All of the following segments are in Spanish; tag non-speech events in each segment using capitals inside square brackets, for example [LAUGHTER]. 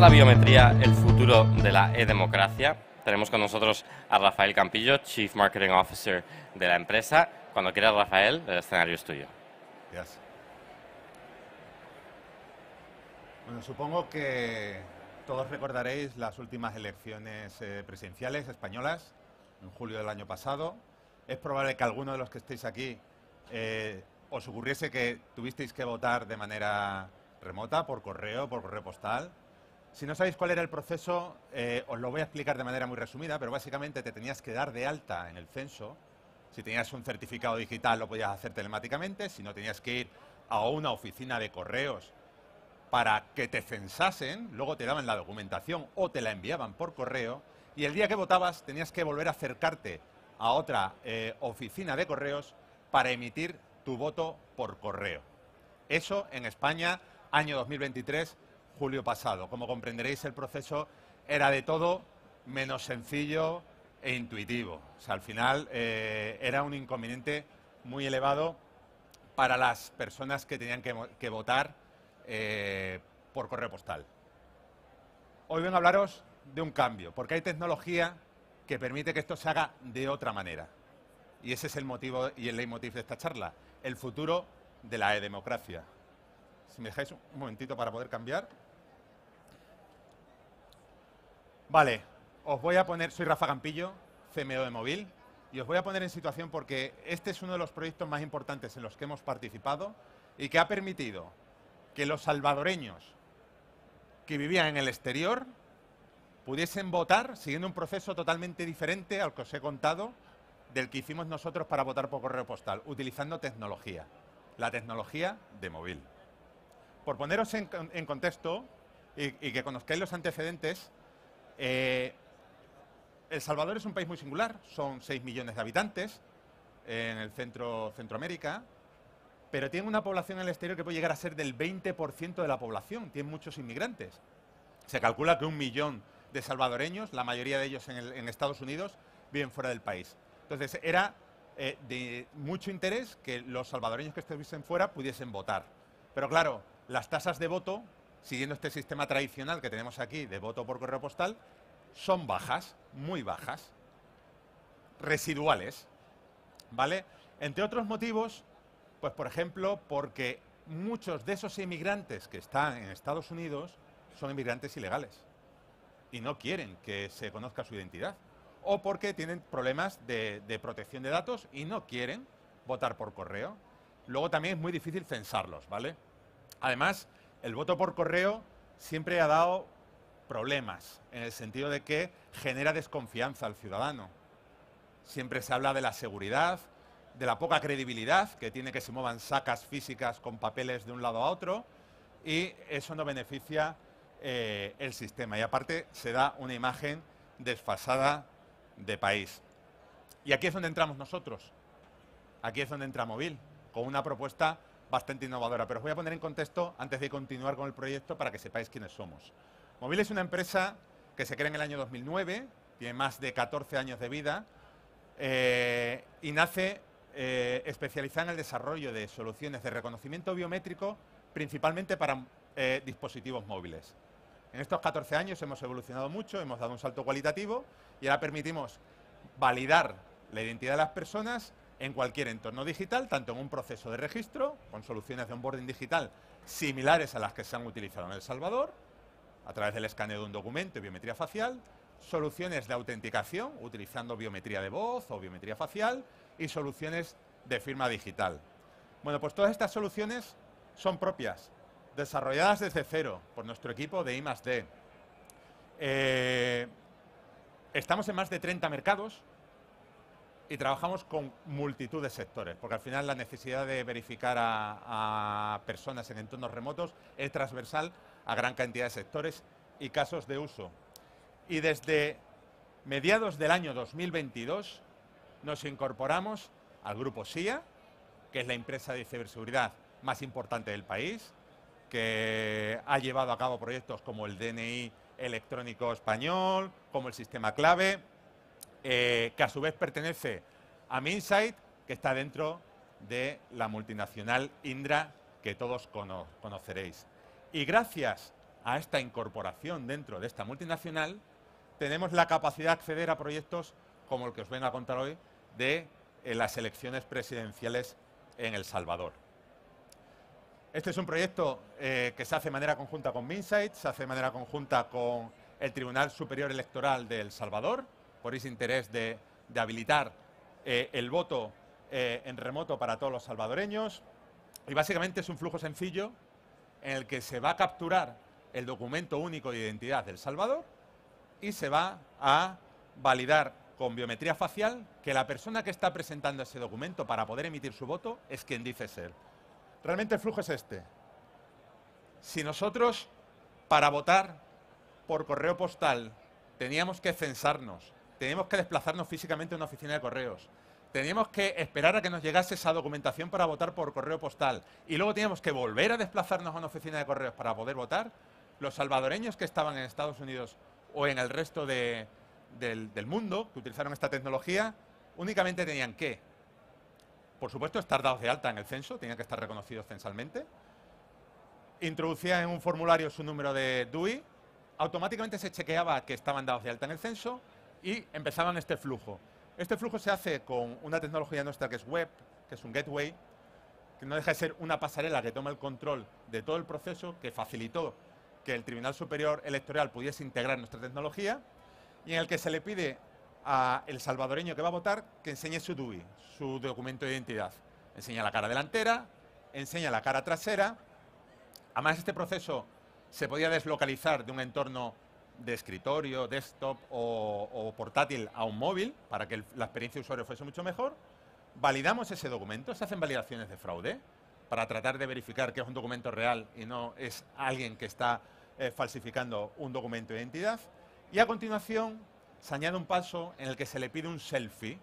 la biometría el futuro de la e-democracia? Tenemos con nosotros a Rafael Campillo, Chief Marketing Officer de la empresa. Cuando quieras, Rafael, el escenario es tuyo. Bueno, supongo que todos recordaréis las últimas elecciones eh, presidenciales españolas, en julio del año pasado. Es probable que alguno de los que estéis aquí eh, os ocurriese que tuvisteis que votar de manera remota, por correo, por correo postal, si no sabéis cuál era el proceso, eh, os lo voy a explicar de manera muy resumida, pero básicamente te tenías que dar de alta en el censo. Si tenías un certificado digital lo podías hacer telemáticamente, si no tenías que ir a una oficina de correos para que te censasen, luego te daban la documentación o te la enviaban por correo y el día que votabas tenías que volver a acercarte a otra eh, oficina de correos para emitir tu voto por correo. Eso en España, año 2023, julio pasado. Como comprenderéis, el proceso era de todo menos sencillo e intuitivo. O sea, al final eh, era un inconveniente muy elevado para las personas que tenían que, votar eh, por correo postal. Hoy vengo a hablaros de un cambio, porque hay tecnología que permite que esto se haga de otra manera. Y ese es el motivo y el leitmotiv de esta charla, el futuro de la e democracia. Si me dejáis un momentito para poder cambiar. Vale, os voy a poner, soy Rafa Campillo, CMO de Móvil, y os voy a poner en situación porque este es uno de los proyectos más importantes en los que hemos participado y que ha permitido que los salvadoreños que vivían en el exterior pudiesen votar siguiendo un proceso totalmente diferente al que os he contado del que hicimos nosotros para votar por correo postal, utilizando tecnología, la tecnología de móvil. Por poneros en, contexto y que conozcáis los antecedentes, eh, el Salvador es un país muy singular, son 6 millones de habitantes eh, en el centro Centroamérica, pero tiene una población en el exterior que puede llegar a ser del 20% de la población, tiene muchos inmigrantes. Se calcula que un millón de salvadoreños, la mayoría de ellos en, Estados Unidos, viven fuera del país. Entonces era eh, de mucho interés que los salvadoreños que estuviesen fuera pudiesen votar. Pero claro, las tasas de voto siguiendo este sistema tradicional que tenemos aquí de voto por correo postal, son bajas, muy bajas, residuales, ¿vale? Entre otros motivos, pues por ejemplo, porque muchos de esos inmigrantes que están en Estados Unidos son inmigrantes ilegales y no quieren que se conozca su identidad. O porque tienen problemas de, protección de datos y no quieren votar por correo. Luego también es muy difícil censarlos, ¿vale? Además, el voto por correo siempre ha dado problemas, en el sentido de que genera desconfianza al ciudadano. Siempre se habla de la seguridad, de la poca credibilidad que tiene que se muevan sacas físicas con papeles de un lado a otro y eso no beneficia eh, el sistema. Y aparte se da una imagen desfasada de país. Y aquí es donde entramos nosotros. Aquí es donde entra Móvil, con una propuesta bastante innovadora, pero os voy a poner en contexto antes de continuar con el proyecto para que sepáis quiénes somos. Móvil es una empresa que se crea en el año 2009, tiene más de 14 años de vida eh, y nace eh, especializada en el desarrollo de soluciones de reconocimiento biométrico principalmente para eh, dispositivos móviles. En estos 14 años hemos evolucionado mucho, hemos dado un salto cualitativo y ahora permitimos validar la identidad de las personas en cualquier entorno digital, tanto en un proceso de registro, con soluciones de onboarding digital similares a las que se han utilizado en El Salvador, a través del escaneo de un documento y biometría facial, soluciones de autenticación, utilizando biometría de voz o biometría facial, y soluciones de firma digital. Bueno, pues todas estas soluciones son propias, desarrolladas desde cero por nuestro equipo de I eh, estamos en más de 30 mercados, y trabajamos con multitud de sectores, porque al final la necesidad de verificar a, personas en entornos remotos es transversal a gran cantidad de sectores y casos de uso. Y desde mediados del año 2022 nos incorporamos al grupo SIA, que es la empresa de ciberseguridad más importante del país, que ha llevado a cabo proyectos como el DNI electrónico español, como el sistema clave, eh, que a su vez pertenece a Minsight, que está dentro de la multinacional Indra, que todos conoceréis. Y gracias a esta incorporación dentro de esta multinacional, tenemos la capacidad de acceder a proyectos como el que os vengo a contar hoy de eh, las elecciones presidenciales en El Salvador. Este es un proyecto eh, que se hace de manera conjunta con Minsight, se hace de manera conjunta con el Tribunal Superior Electoral de El Salvador por ese interés de, habilitar eh, el voto eh, en remoto para todos los salvadoreños. Y básicamente es un flujo sencillo en el que se va a capturar el documento único de identidad del Salvador y se va a validar con biometría facial que la persona que está presentando ese documento para poder emitir su voto es quien dice ser. Realmente el flujo es este. Si nosotros, para votar por correo postal, teníamos que censarnos, teníamos que desplazarnos físicamente a una oficina de correos, teníamos que esperar a que nos llegase esa documentación para votar por correo postal y luego teníamos que volver a desplazarnos a una oficina de correos para poder votar, los salvadoreños que estaban en Estados Unidos o en el resto del, del mundo que utilizaron esta tecnología, únicamente tenían que, por supuesto, estar dados de alta en el censo, tenían que estar reconocidos censalmente, introducían en un formulario su número de DUI, automáticamente se chequeaba que estaban dados de alta en el censo y empezaban este flujo. Este flujo se hace con una tecnología nuestra que es web, que es un gateway, que no deja de ser una pasarela que toma el control de todo el proceso, que facilitó que el Tribunal Superior Electoral pudiese integrar nuestra tecnología y en el que se le pide al salvadoreño que va a votar que enseñe su DUI, su documento de identidad. Enseña la cara delantera, enseña la cara trasera. Además, este proceso se podía deslocalizar de un entorno de escritorio, desktop o, o portátil a un móvil para que la experiencia de usuario fuese mucho mejor. Validamos ese documento, se hacen validaciones de fraude para tratar de verificar que es un documento real y no es alguien que está eh, falsificando un documento de identidad. Y a continuación se añade un paso en el que se le pide un selfie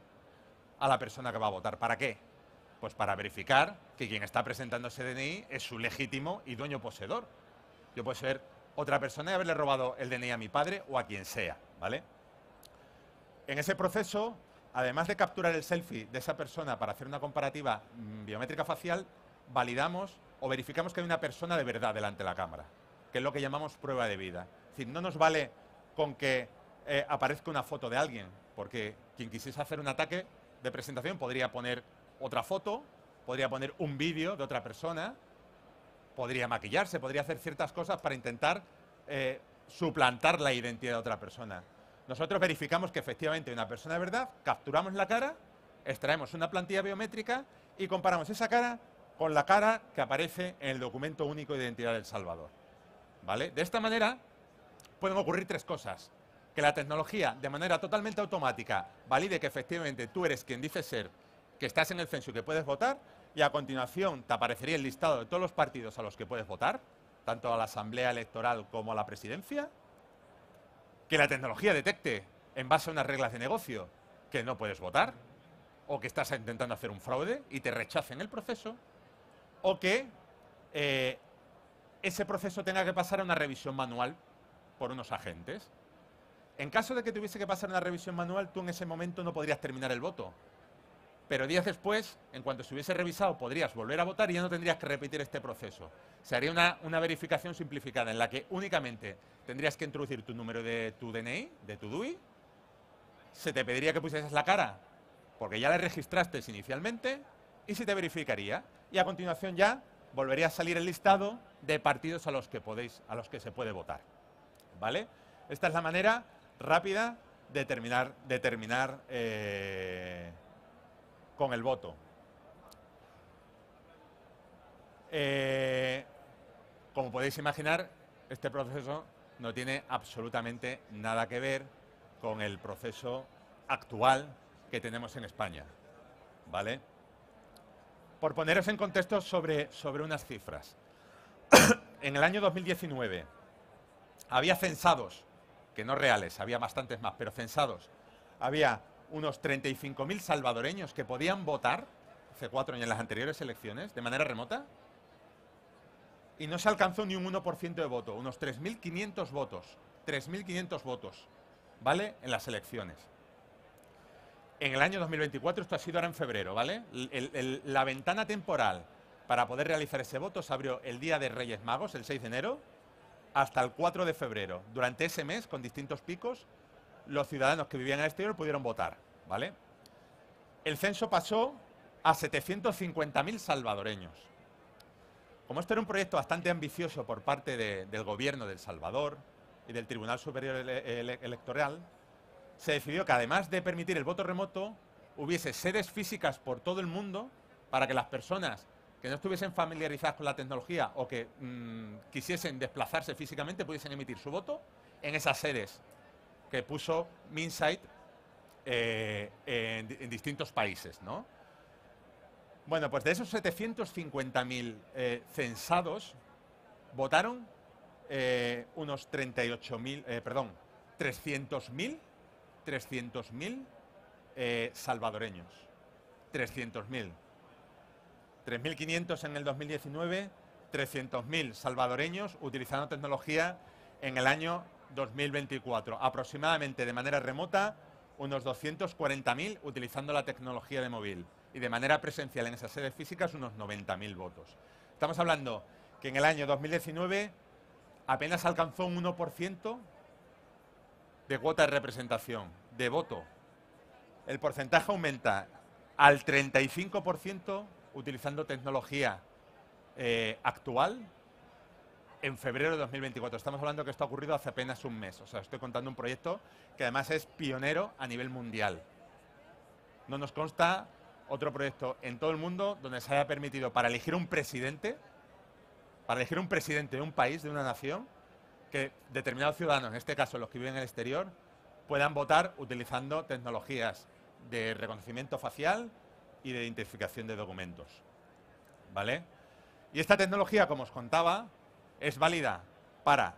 a la persona que va a votar. ¿Para qué? Pues para verificar que quien está presentando ese DNI es su legítimo y dueño poseedor. Yo puedo ser otra persona de haberle robado el DNI a mi padre o a quien sea, ¿vale? En ese proceso, además de capturar el selfie de esa persona para hacer una comparativa mm, biométrica facial, validamos o verificamos que hay una persona de verdad delante de la cámara, que es lo que llamamos prueba de vida. Es decir, no nos vale con que eh, aparezca una foto de alguien, porque quien quisiese hacer un ataque de presentación podría poner otra foto, podría poner un vídeo de otra persona, podría maquillarse, podría hacer ciertas cosas para intentar eh, suplantar la identidad de otra persona. Nosotros verificamos que efectivamente una persona de verdad, capturamos la cara, extraemos una plantilla biométrica y comparamos esa cara con la cara que aparece en el documento único de identidad del Salvador. ¿Vale? De esta manera pueden ocurrir tres cosas. Que la tecnología, de manera totalmente automática, valide que efectivamente tú eres quien dice ser, que estás en el censo y que puedes votar, y a continuación te aparecería el listado de todos los partidos a los que puedes votar, tanto a la Asamblea Electoral como a la Presidencia, que la tecnología detecte en base a unas reglas de negocio que no puedes votar, o que estás intentando hacer un fraude y te rechacen el proceso, o que eh, ese proceso tenga que pasar a una revisión manual por unos agentes. En caso de que tuviese que pasar una revisión manual, tú en ese momento no podrías terminar el voto, pero días después, en cuanto se hubiese revisado, podrías volver a votar y ya no tendrías que repetir este proceso. Se haría una, verificación simplificada en la que únicamente tendrías que introducir tu número de tu DNI, de tu DUI, se te pediría que pusieses la cara, porque ya la registraste inicialmente, y se te verificaría. Y a continuación ya volvería a salir el listado de partidos a los que podéis, a los que se puede votar. ¿Vale? Esta es la manera rápida de terminar, eh, con el voto. Eh, como podéis imaginar, este proceso no tiene absolutamente nada que ver con el proceso actual que tenemos en España. ¿Vale? Por poneros en contexto sobre, sobre unas cifras. [COUGHS] en el año 2019 había censados, que no reales, había bastantes más, pero censados. Había unos 35.000 salvadoreños que podían votar hace cuatro años en las anteriores elecciones de manera remota y no se alcanzó ni un 1% de voto, unos 3.500 votos, 3.500 votos, ¿vale? En las elecciones. En el año 2024, esto ha sido ahora en febrero, ¿vale? la ventana temporal para poder realizar ese voto se abrió el día de Reyes Magos, el 6 de enero, hasta el 4 de febrero. Durante ese mes, con distintos picos, los ciudadanos que vivían en el exterior pudieron votar, ¿vale? El censo pasó a 750.000 salvadoreños. Como esto era un proyecto bastante ambicioso por parte del gobierno del Salvador y del Tribunal Superior Electoral, se decidió que además de permitir el voto remoto, hubiese sedes físicas por todo el mundo para que las personas que no estuviesen familiarizadas con la tecnología o que mm, quisiesen desplazarse físicamente pudiesen emitir su voto en esas sedes que puso Minsight eh, en, distintos países, Bueno, pues de esos 750.000 eh, censados, votaron eh, unos 38.000, perdón, 300.000, 300.000 salvadoreños. 300.000. 3.500 en el 2019, 300.000 salvadoreños utilizando tecnología en el año 2024, aproximadamente de manera remota unos 240.000 utilizando la tecnología de móvil y de manera presencial en esas sedes físicas unos 90.000 votos. Estamos hablando que en el año 2019 apenas alcanzó un 1% de cuota de representación, de voto. El porcentaje aumenta al 35% utilizando tecnología eh, actual en febrero de 2024. Estamos hablando que esto ha ocurrido hace apenas un mes. O sea, estoy contando un proyecto que además es pionero a nivel mundial. No nos consta otro proyecto en todo el mundo donde se haya permitido para elegir un presidente, para elegir un presidente de un país, de una nación, que determinados ciudadanos, en este caso los que viven en el exterior, puedan votar utilizando tecnologías de reconocimiento facial y de identificación de documentos. ¿Vale? Y esta tecnología, como os contaba, es válida para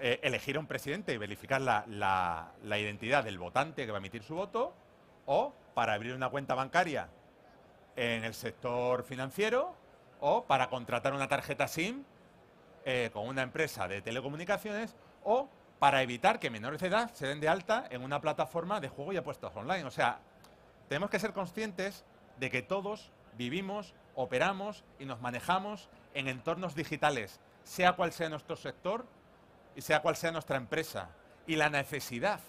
eh, elegir a un presidente y verificar la, identidad del votante que va a emitir su voto, o para abrir una cuenta bancaria en el sector financiero, o para contratar una tarjeta SIM eh, con una empresa de telecomunicaciones, o para evitar que menores de edad se den de alta en una plataforma de juego y apuestas online. O sea, tenemos que ser conscientes de que todos vivimos, operamos y nos manejamos en entornos digitales sea cual sea nuestro sector y sea cual sea nuestra empresa, y la necesidad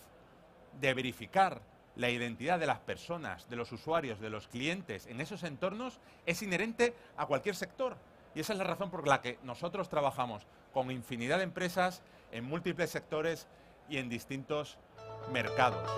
de verificar la identidad de las personas, de los usuarios, de los clientes en esos entornos es inherente a cualquier sector. Y esa es la razón por la que nosotros trabajamos con infinidad de empresas en múltiples sectores y en distintos mercados.